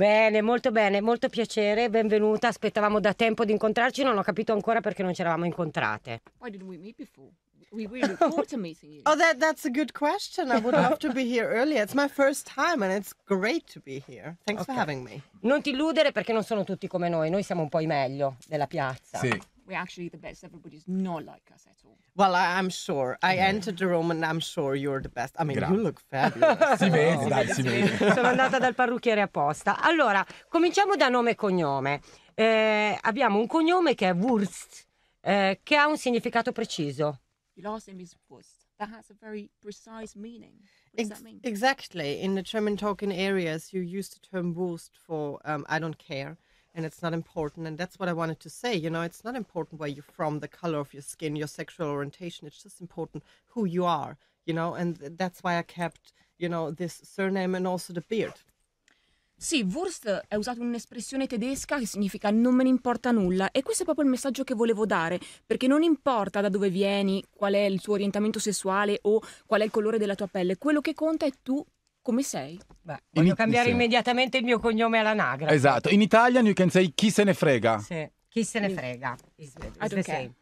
Bene, molto bene, molto piacere, benvenuta. Aspettavamo da tempo di incontrarci, non ho capito ancora perché non ci eravamo incontrate. Why did we meet before? We really forward to meeting you. Oh, that, that's a good question. I would love to be here earlier. It's my first time and it's great to be here. Thanks okay. for having me. Non ti illudere perché non sono tutti come noi, noi siamo un po' i meglio della piazza. Sì we're actually the best. Everybody's not like us at all. Well, I, am sure. I yeah. entered the room and I'm sure you're the best. I mean, Grazie. you look fabulous. si vede, dai, si vede. Sono andata dal parrucchiere apposta. Allora, cominciamo da nome e cognome. Eh, abbiamo un cognome che è Wurst, eh, che ha un significato preciso. Il last name is Wurst. That has a very precise meaning. What does Ex Exactly. In the German talking areas, you use the term Wurst for um, I don't care and it's not important. And that's what I wanted to say. You know, it's not important where you're from, the color of your skin, your sexual orientation. It's just important who you are, you know, and that's why I kept, you know, this surname and also the beard. Sì, Wurst è usato un'espressione tedesca che significa non me ne importa nulla e questo è proprio il messaggio che volevo dare, perché non importa da dove vieni, qual è il tuo orientamento sessuale o qual è il colore della tua pelle, quello che conta è tu come sei. Beh, voglio in cambiare in immediatamente il mio cognome all'anagrafe. Esatto, in Italia you can say chi se ne frega. Sì. Chi se ne frega? Is, is ah, the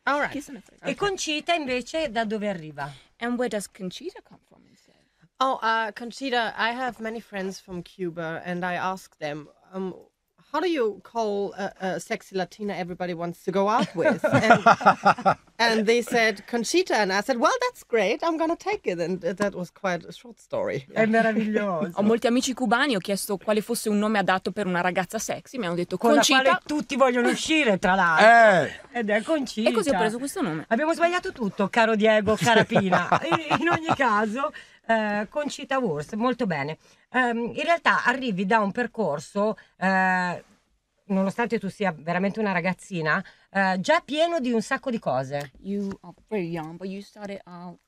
All right. frega. Okay. E Concita invece da dove arriva? And where does Conchita come from? Oh, uh, Conchita, I have many friends from Cuba, and I asked them, um, how do you call a, a, sexy Latina everybody wants to go out with? And, and, they said Conchita, and I said, well, that's great, I'm gonna take it. And that was quite a short story. È meraviglioso. Ho molti amici cubani, ho chiesto quale fosse un nome adatto per una ragazza sexy, mi hanno detto Con Conchita. Con la quale tutti vogliono uscire, tra l'altro. Eh. Ed è Conchita. E così ho preso questo nome. Abbiamo sbagliato tutto, caro Diego, Carapina. in, in ogni caso, eh, Concita Wurst, molto bene. Um, in realtà arrivi da un percorso, eh, nonostante tu sia veramente una ragazzina, eh, già pieno di un sacco di cose. You are very young, but you started out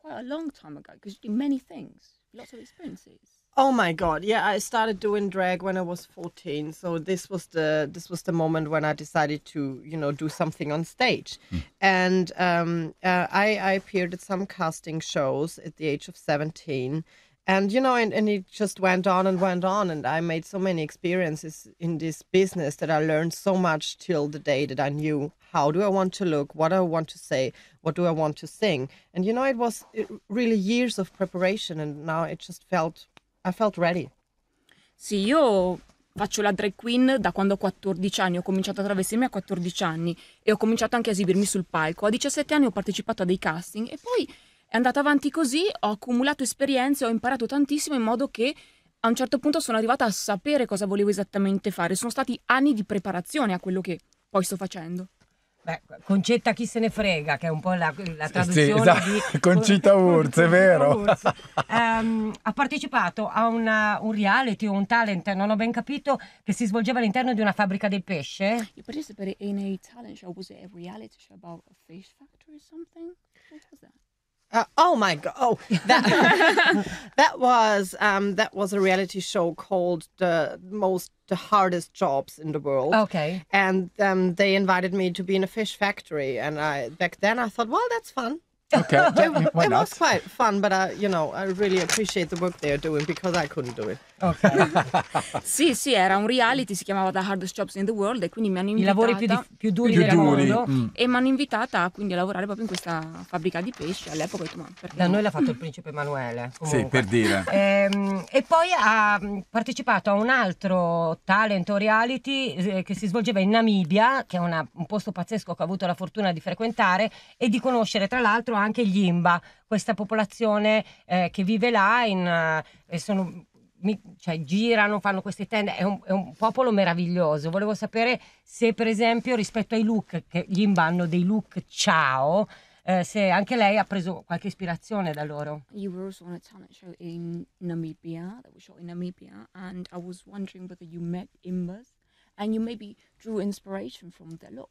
quite a long time ago because you did many things, lots of experiences. Oh my god. Yeah, I started doing drag when I was 14. So this was the this was the moment when I decided to, you know, do something on stage. Mm. And um, uh, I, I appeared at some casting shows at the age of 17. And you know, and, and it just went on and went on and I made so many experiences in this business that I learned so much till the day that I knew how do I want to look, what do I want to say, what do I want to sing. And you know, it was really years of preparation and now it just felt I felt ready. Sì, io faccio la drag queen da quando ho 14 anni, ho cominciato a travestirmi a 14 anni e ho cominciato anche a esibirmi sul palco. A 17 anni ho partecipato a dei casting e poi è andata avanti così, ho accumulato esperienze, ho imparato tantissimo in modo che a un certo punto sono arrivata a sapere cosa volevo esattamente fare. Sono stati anni di preparazione a quello che poi sto facendo. Beh, Concetta chi se ne frega, che è un po' la, la traduzione sì, esatto. di... Concita Urz, è vero. Um, ha partecipato a una, un reality o un talent, non ho ben capito, che si svolgeva all'interno di una fabbrica del pesce. You partecipato a un talent cioè, show, was it a reality show cioè, about a fish factory or something? What was that? Uh, oh my god! Oh, that that was um, that was a reality show called the most the hardest jobs in the world. Okay. And um, they invited me to be in a fish factory, and I back then I thought, well, that's fun. Okay. it, it was quite fun, but I, you know, I really appreciate the work they are doing because I couldn't do it. Ok. sì, sì, era un reality, si chiamava The Hardest Jobs in the World e quindi mi hanno invitata. I lavori più, dif- più duri più del duri. mondo. Mm. E mi hanno invitata quindi a lavorare proprio in questa fabbrica di pesce. All'epoca ho detto, ma perché? Da no? noi l'ha fatto il principe Emanuele. Comunque. Sì, per dire. Ehm, e poi ha mm, partecipato a un altro talento reality eh, che si svolgeva in Namibia, che è una, un posto pazzesco che ho avuto la fortuna di frequentare e di conoscere tra l'altro anche gli Imba, questa popolazione eh, che vive là in, eh, sono mi, cioè, girano, fanno queste tende, è un, è un, popolo meraviglioso. Volevo sapere se per esempio rispetto ai look, che gli vanno dei look ciao, eh, se anche lei ha preso qualche ispirazione da loro. You were also on a talent show in Namibia, that was shot in Namibia, and I was wondering whether you met Imbas and you maybe drew inspiration from their look.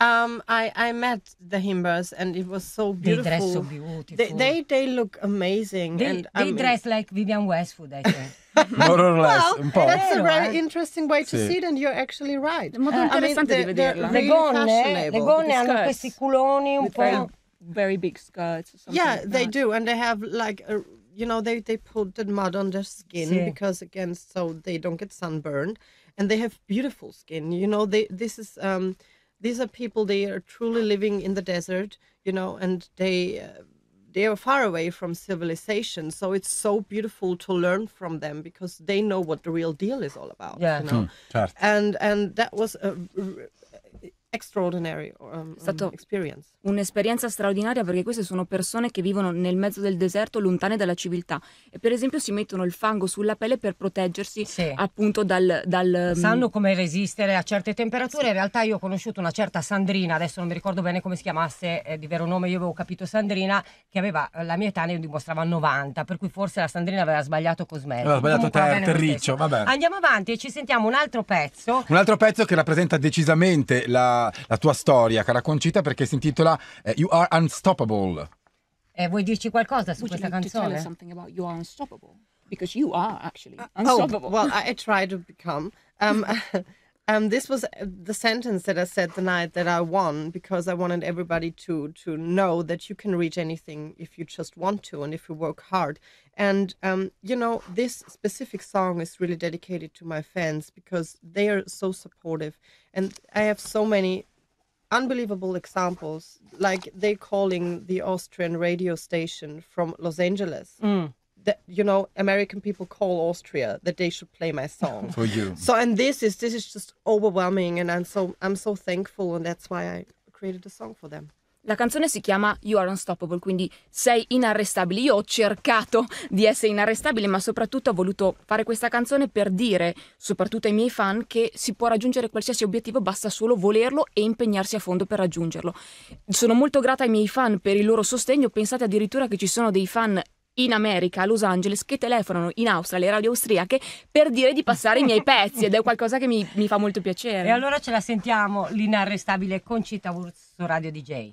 Um, I I met the Himbas and it was so beautiful. They dress so beautiful. They they, they look amazing. They, and, they I mean, dress like Vivian Westwood, I think. More or less. Well, that's a very interesting way to sì. see it, and you're actually right. Molto uh, interessante I mean, eh? the Really eh? gonne, gonne hanno questi culoni un po'. Very, big skirts. yeah, like they do, and they have like a, you know they they put the mud on their skin sì. because again, so they don't get sunburned, and they have beautiful skin. You know, they this is um these are people they are truly living in the desert you know and they uh, they are far away from civilization so it's so beautiful to learn from them because they know what the real deal is all about yeah you know? mm, and and that was a extraordinary um, È stata um, experience. Un'esperienza straordinaria perché queste sono persone che vivono nel mezzo del deserto, lontane dalla civiltà e per esempio si mettono il fango sulla pelle per proteggersi sì. appunto dal, dal, um, Sanno come resistere a certe temperature, sì. in realtà io ho conosciuto una certa Sandrina, adesso non mi ricordo bene come si chiamasse eh, di vero nome, io avevo capito Sandrina che aveva eh, la mia età ne dimostrava 90, per cui forse la Sandrina aveva sbagliato cosmetico. Aveva sbagliato ter- terriccio, vabbè. Andiamo avanti e ci sentiamo un altro pezzo. Un altro pezzo che rappresenta decisamente la la tua storia, cara Concita, perché si intitola eh, You Are Unstoppable. Eh, vuoi dirci qualcosa su Would questa canzone? To something about You Are Unstoppable? Because you are actually unstoppable. Uh, oh, well, I, I try to become. Um, this was uh, the sentence that I said the night that I won because I wanted everybody to to know that you can reach anything if you just want to and if you work hard. And um, you know, this specific song is really dedicated to my fans because they are so supportive, and I have so many unbelievable examples. Like they calling the Austrian radio station from Los Angeles. Mm that you know American people call Austria that they should play my song for you. So and this is this is just overwhelming, and I'm so I'm so thankful, and that's why I created a song for them. La canzone si chiama You Are Unstoppable, quindi sei inarrestabile. Io ho cercato di essere inarrestabile, ma soprattutto ho voluto fare questa canzone per dire, soprattutto ai miei fan, che si può raggiungere qualsiasi obiettivo, basta solo volerlo e impegnarsi a fondo per raggiungerlo. Sono molto grata ai miei fan per il loro sostegno, pensate addirittura che ci sono dei fan in America, a Los Angeles, che telefonano in Austria alle radio austriache per dire di passare i miei pezzi ed è qualcosa che mi, mi fa molto piacere. E allora ce la sentiamo, l'inarrestabile Concita Wurz su Radio DJ.